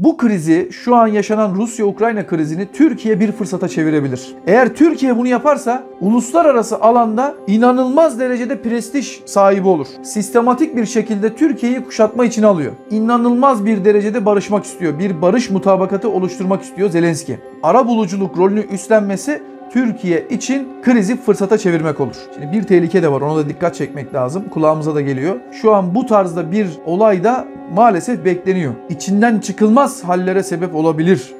Bu krizi, şu an yaşanan Rusya-Ukrayna krizini Türkiye bir fırsata çevirebilir. Eğer Türkiye bunu yaparsa uluslararası alanda inanılmaz derecede prestij sahibi olur. Sistematik bir şekilde Türkiye'yi kuşatma için alıyor. İnanılmaz bir derecede barışmak istiyor. Bir barış mutabakatı oluşturmak istiyor Zelenski. Ara buluculuk rolünü üstlenmesi Türkiye için krizi fırsata çevirmek olur. Şimdi bir tehlike de var ona da dikkat çekmek lazım. Kulağımıza da geliyor. Şu an bu tarzda bir olay da maalesef bekleniyor. İçinden çıkılmaz hallere sebep olabilir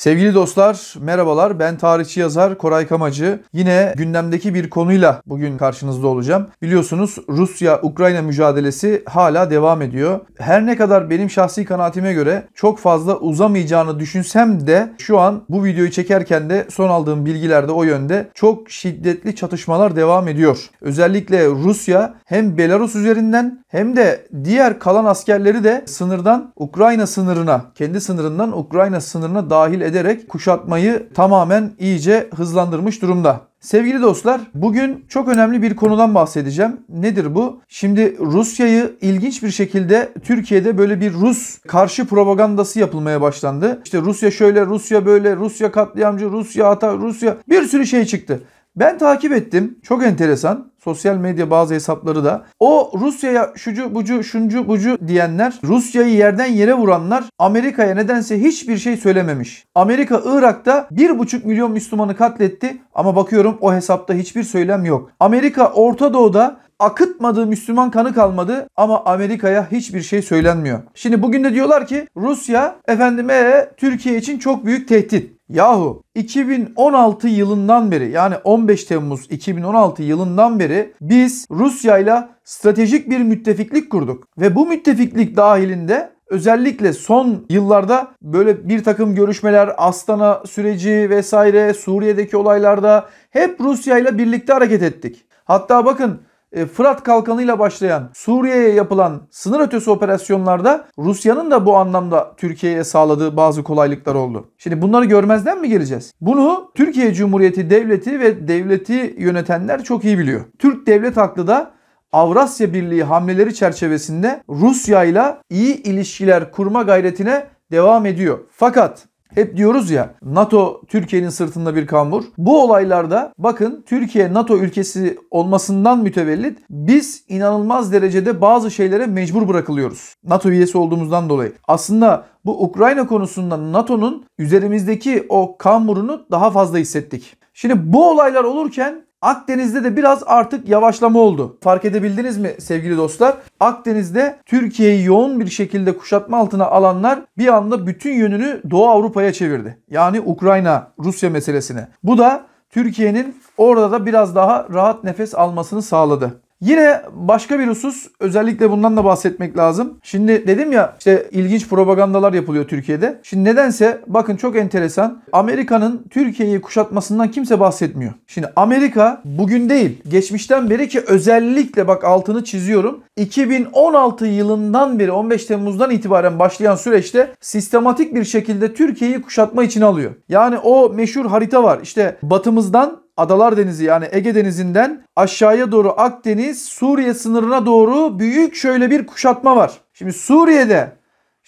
Sevgili dostlar, merhabalar. Ben tarihçi yazar Koray Kamacı. Yine gündemdeki bir konuyla bugün karşınızda olacağım. Biliyorsunuz Rusya-Ukrayna mücadelesi hala devam ediyor. Her ne kadar benim şahsi kanaatime göre çok fazla uzamayacağını düşünsem de şu an bu videoyu çekerken de son aldığım bilgilerde o yönde çok şiddetli çatışmalar devam ediyor. Özellikle Rusya hem Belarus üzerinden hem de diğer kalan askerleri de sınırdan Ukrayna sınırına, kendi sınırından Ukrayna sınırına dahil ederek kuşatmayı tamamen iyice hızlandırmış durumda. Sevgili dostlar, bugün çok önemli bir konudan bahsedeceğim. Nedir bu? Şimdi Rusya'yı ilginç bir şekilde Türkiye'de böyle bir Rus karşı propagandası yapılmaya başlandı. İşte Rusya şöyle, Rusya böyle, Rusya katliamcı, Rusya ata, Rusya bir sürü şey çıktı. Ben takip ettim. Çok enteresan. Sosyal medya bazı hesapları da. O Rusya'ya şucu bucu şuncu bucu diyenler, Rusya'yı yerden yere vuranlar Amerika'ya nedense hiçbir şey söylememiş. Amerika Irak'ta 1,5 milyon Müslümanı katletti ama bakıyorum o hesapta hiçbir söylem yok. Amerika Orta Doğu'da akıtmadığı Müslüman kanı kalmadı ama Amerika'ya hiçbir şey söylenmiyor. Şimdi bugün de diyorlar ki Rusya efendime Türkiye için çok büyük tehdit. Yahu 2016 yılından beri yani 15 Temmuz 2016 yılından beri biz Rusya ile stratejik bir müttefiklik kurduk. Ve bu müttefiklik dahilinde özellikle son yıllarda böyle bir takım görüşmeler Astana süreci vesaire Suriye'deki olaylarda hep Rusya ile birlikte hareket ettik. Hatta bakın e, Fırat ile başlayan Suriye'ye yapılan sınır ötesi operasyonlarda Rusya'nın da bu anlamda Türkiye'ye sağladığı bazı kolaylıklar oldu. Şimdi bunları görmezden mi geleceğiz? Bunu Türkiye Cumhuriyeti Devleti ve devleti yönetenler çok iyi biliyor. Türk Devlet Aklı da Avrasya Birliği hamleleri çerçevesinde Rusya ile iyi ilişkiler kurma gayretine devam ediyor. Fakat hep diyoruz ya NATO Türkiye'nin sırtında bir kambur. Bu olaylarda bakın Türkiye NATO ülkesi olmasından mütevellit biz inanılmaz derecede bazı şeylere mecbur bırakılıyoruz. NATO üyesi olduğumuzdan dolayı. Aslında bu Ukrayna konusunda NATO'nun üzerimizdeki o kamburunu daha fazla hissettik. Şimdi bu olaylar olurken Akdeniz'de de biraz artık yavaşlama oldu. Fark edebildiniz mi sevgili dostlar? Akdeniz'de Türkiye'yi yoğun bir şekilde kuşatma altına alanlar bir anda bütün yönünü Doğu Avrupa'ya çevirdi. Yani Ukrayna, Rusya meselesine. Bu da Türkiye'nin orada da biraz daha rahat nefes almasını sağladı. Yine başka bir husus özellikle bundan da bahsetmek lazım. Şimdi dedim ya işte ilginç propagandalar yapılıyor Türkiye'de. Şimdi nedense bakın çok enteresan Amerika'nın Türkiye'yi kuşatmasından kimse bahsetmiyor. Şimdi Amerika bugün değil geçmişten beri ki özellikle bak altını çiziyorum 2016 yılından beri 15 Temmuz'dan itibaren başlayan süreçte sistematik bir şekilde Türkiye'yi kuşatma için alıyor. Yani o meşhur harita var işte batımızdan Adalar Denizi yani Ege Denizi'nden aşağıya doğru Akdeniz Suriye sınırına doğru büyük şöyle bir kuşatma var. Şimdi Suriye'de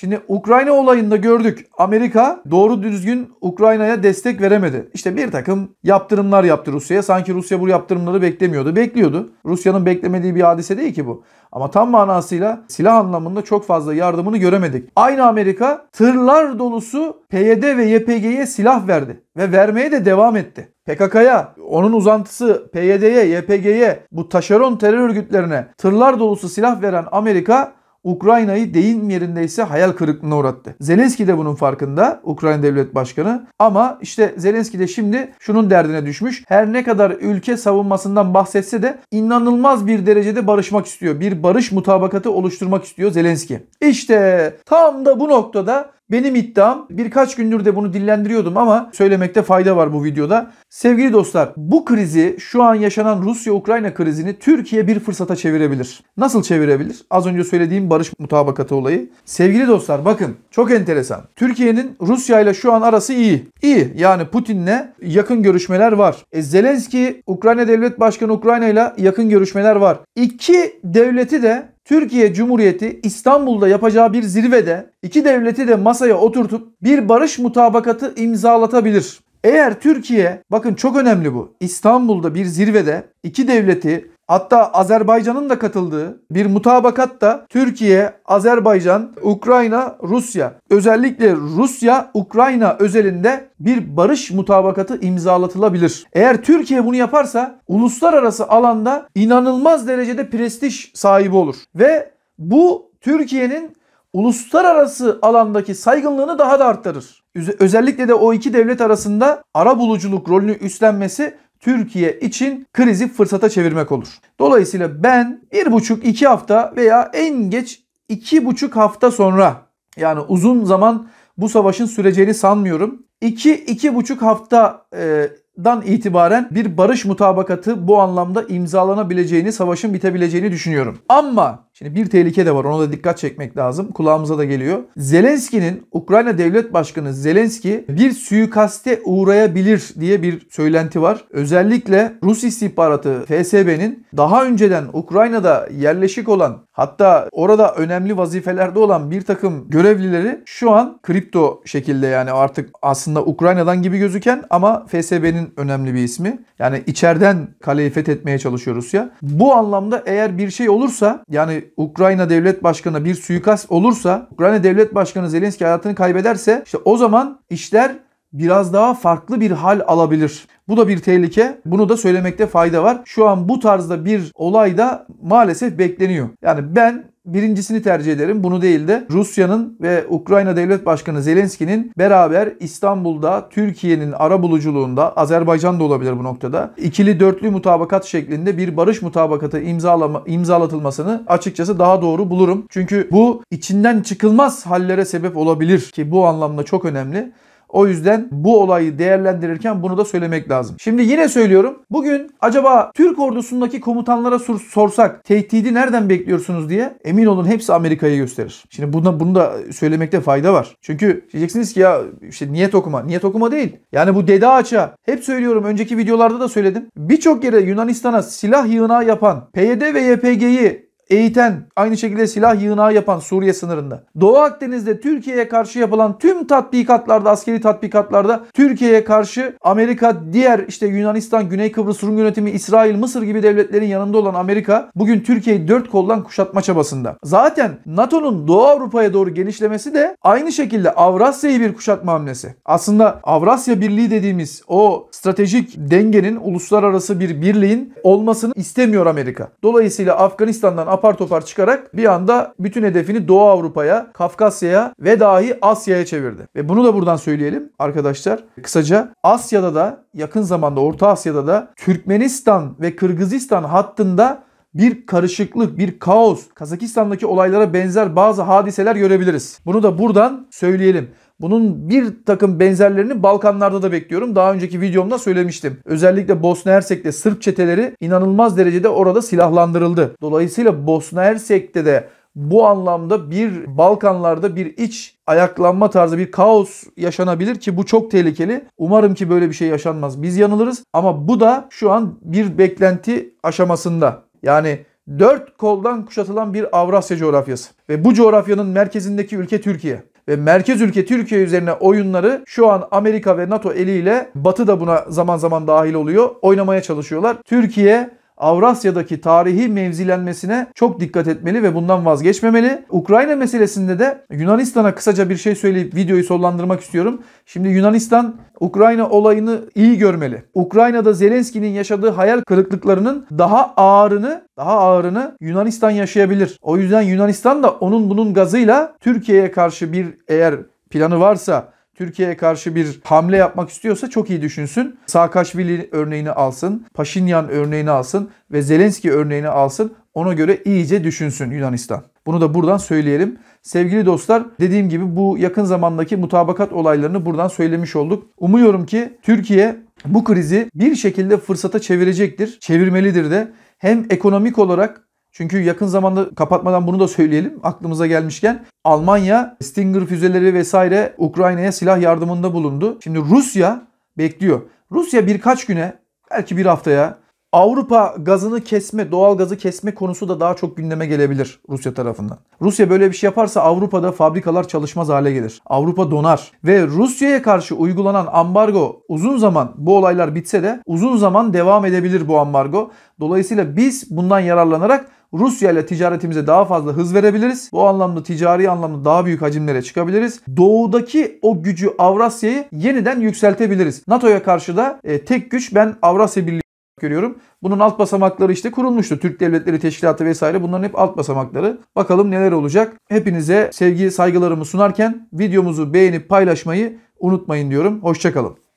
Şimdi Ukrayna olayında gördük. Amerika doğru düzgün Ukrayna'ya destek veremedi. İşte bir takım yaptırımlar yaptı Rusya'ya. Sanki Rusya bu yaptırımları beklemiyordu. Bekliyordu. Rusya'nın beklemediği bir hadise değil ki bu. Ama tam manasıyla silah anlamında çok fazla yardımını göremedik. Aynı Amerika tırlar dolusu PYD ve YPG'ye silah verdi ve vermeye de devam etti. PKK'ya, onun uzantısı PYD'ye, YPG'ye, bu taşeron terör örgütlerine tırlar dolusu silah veren Amerika Ukrayna'yı deyim yerindeyse hayal kırıklığına uğrattı. Zelenski de bunun farkında Ukrayna Devlet Başkanı ama işte Zelenski de şimdi şunun derdine düşmüş. Her ne kadar ülke savunmasından bahsetse de inanılmaz bir derecede barışmak istiyor. Bir barış mutabakatı oluşturmak istiyor Zelenski. İşte tam da bu noktada benim iddiam birkaç gündür de bunu dillendiriyordum ama söylemekte fayda var bu videoda. Sevgili dostlar bu krizi şu an yaşanan Rusya-Ukrayna krizini Türkiye bir fırsata çevirebilir. Nasıl çevirebilir? Az önce söylediğim barış mutabakatı olayı. Sevgili dostlar bakın çok enteresan. Türkiye'nin Rusya ile şu an arası iyi. İyi yani Putin'le yakın görüşmeler var. E, Zelenski Ukrayna Devlet Başkanı Ukrayna ile yakın görüşmeler var. İki devleti de Türkiye Cumhuriyeti İstanbul'da yapacağı bir zirvede iki devleti de masaya oturtup bir barış mutabakatı imzalatabilir. Eğer Türkiye, bakın çok önemli bu. İstanbul'da bir zirvede iki devleti Hatta Azerbaycan'ın da katıldığı bir mutabakat da Türkiye, Azerbaycan, Ukrayna, Rusya. Özellikle Rusya, Ukrayna özelinde bir barış mutabakatı imzalatılabilir. Eğer Türkiye bunu yaparsa uluslararası alanda inanılmaz derecede prestij sahibi olur. Ve bu Türkiye'nin uluslararası alandaki saygınlığını daha da arttırır. Özellikle de o iki devlet arasında ara buluculuk rolünü üstlenmesi Türkiye için krizi fırsata çevirmek olur. Dolayısıyla ben 1,5-2 hafta veya en geç 2,5 hafta sonra yani uzun zaman bu savaşın süreceğini sanmıyorum. 2-2,5 haftadan itibaren bir barış mutabakatı bu anlamda imzalanabileceğini, savaşın bitebileceğini düşünüyorum. Ama Şimdi bir tehlike de var ona da dikkat çekmek lazım. Kulağımıza da geliyor. Zelenski'nin Ukrayna Devlet Başkanı Zelenski bir suikaste uğrayabilir diye bir söylenti var. Özellikle Rus istihbaratı FSB'nin daha önceden Ukrayna'da yerleşik olan hatta orada önemli vazifelerde olan bir takım görevlileri şu an kripto şekilde yani artık aslında Ukrayna'dan gibi gözüken ama FSB'nin önemli bir ismi. Yani içeriden kaleyi fethetmeye çalışıyor Rusya. Bu anlamda eğer bir şey olursa yani Ukrayna Devlet Başkanı'na bir suikast olursa, Ukrayna Devlet Başkanı Zelenski hayatını kaybederse işte o zaman işler biraz daha farklı bir hal alabilir. Bu da bir tehlike. Bunu da söylemekte fayda var. Şu an bu tarzda bir olay da maalesef bekleniyor. Yani ben birincisini tercih ederim. Bunu değil de Rusya'nın ve Ukrayna Devlet Başkanı Zelenski'nin beraber İstanbul'da Türkiye'nin arabuluculuğunda Azerbaycan da olabilir bu noktada ikili dörtlü mutabakat şeklinde bir barış mutabakatı imzalama, imzalatılmasını açıkçası daha doğru bulurum. Çünkü bu içinden çıkılmaz hallere sebep olabilir ki bu anlamda çok önemli. O yüzden bu olayı değerlendirirken bunu da söylemek lazım. Şimdi yine söylüyorum. Bugün acaba Türk ordusundaki komutanlara sorsak tehdidi nereden bekliyorsunuz diye emin olun hepsi Amerika'yı gösterir. Şimdi bunda, bunu da söylemekte fayda var. Çünkü diyeceksiniz ki ya işte niyet okuma. Niyet okuma değil. Yani bu Dede Ağaç'a hep söylüyorum önceki videolarda da söyledim. Birçok yere Yunanistan'a silah yığına yapan PYD ve YPG'yi eğiten, aynı şekilde silah yığınağı yapan Suriye sınırında. Doğu Akdeniz'de Türkiye'ye karşı yapılan tüm tatbikatlarda, askeri tatbikatlarda Türkiye'ye karşı Amerika, diğer işte Yunanistan, Güney Kıbrıs Rum yönetimi, İsrail, Mısır gibi devletlerin yanında olan Amerika bugün Türkiye'yi dört koldan kuşatma çabasında. Zaten NATO'nun Doğu Avrupa'ya doğru genişlemesi de aynı şekilde Avrasya'yı bir kuşatma hamlesi. Aslında Avrasya Birliği dediğimiz o stratejik dengenin uluslararası bir birliğin olmasını istemiyor Amerika. Dolayısıyla Afganistan'dan apar topar çıkarak bir anda bütün hedefini Doğu Avrupa'ya, Kafkasya'ya ve dahi Asya'ya çevirdi. Ve bunu da buradan söyleyelim arkadaşlar. Kısaca Asya'da da yakın zamanda Orta Asya'da da Türkmenistan ve Kırgızistan hattında bir karışıklık, bir kaos, Kazakistan'daki olaylara benzer bazı hadiseler görebiliriz. Bunu da buradan söyleyelim. Bunun bir takım benzerlerini Balkanlarda da bekliyorum. Daha önceki videomda söylemiştim. Özellikle Bosna Hersek'te Sırp çeteleri inanılmaz derecede orada silahlandırıldı. Dolayısıyla Bosna Hersek'te de bu anlamda bir Balkanlarda bir iç ayaklanma tarzı bir kaos yaşanabilir ki bu çok tehlikeli. Umarım ki böyle bir şey yaşanmaz. Biz yanılırız ama bu da şu an bir beklenti aşamasında. Yani dört koldan kuşatılan bir Avrasya coğrafyası ve bu coğrafyanın merkezindeki ülke Türkiye ve merkez ülke Türkiye üzerine oyunları şu an Amerika ve NATO eliyle Batı da buna zaman zaman dahil oluyor. Oynamaya çalışıyorlar. Türkiye Avrasya'daki tarihi mevzilenmesine çok dikkat etmeli ve bundan vazgeçmemeli. Ukrayna meselesinde de Yunanistan'a kısaca bir şey söyleyip videoyu sollandırmak istiyorum. Şimdi Yunanistan Ukrayna olayını iyi görmeli. Ukrayna'da Zelenski'nin yaşadığı hayal kırıklıklarının daha ağırını, daha ağırını Yunanistan yaşayabilir. O yüzden Yunanistan da onun bunun gazıyla Türkiye'ye karşı bir eğer planı varsa Türkiye'ye karşı bir hamle yapmak istiyorsa çok iyi düşünsün. Saakashvili örneğini alsın, Paşinyan örneğini alsın ve Zelenski örneğini alsın. Ona göre iyice düşünsün Yunanistan. Bunu da buradan söyleyelim. Sevgili dostlar dediğim gibi bu yakın zamandaki mutabakat olaylarını buradan söylemiş olduk. Umuyorum ki Türkiye bu krizi bir şekilde fırsata çevirecektir. Çevirmelidir de. Hem ekonomik olarak çünkü yakın zamanda kapatmadan bunu da söyleyelim aklımıza gelmişken Almanya Stinger füzeleri vesaire Ukrayna'ya silah yardımında bulundu. Şimdi Rusya bekliyor. Rusya birkaç güne belki bir haftaya Avrupa gazını kesme, doğal gazı kesme konusu da daha çok gündeme gelebilir Rusya tarafından. Rusya böyle bir şey yaparsa Avrupa'da fabrikalar çalışmaz hale gelir. Avrupa donar ve Rusya'ya karşı uygulanan ambargo uzun zaman bu olaylar bitse de uzun zaman devam edebilir bu ambargo. Dolayısıyla biz bundan yararlanarak Rusya ile ticaretimize daha fazla hız verebiliriz. Bu anlamda ticari anlamda daha büyük hacimlere çıkabiliriz. Doğudaki o gücü Avrasya'yı yeniden yükseltebiliriz. NATO'ya karşı da e, tek güç ben Avrasya Birliği görüyorum. Bunun alt basamakları işte kurulmuştu. Türk Devletleri Teşkilatı vesaire bunların hep alt basamakları. Bakalım neler olacak. Hepinize sevgi saygılarımı sunarken videomuzu beğenip paylaşmayı unutmayın diyorum. Hoşçakalın.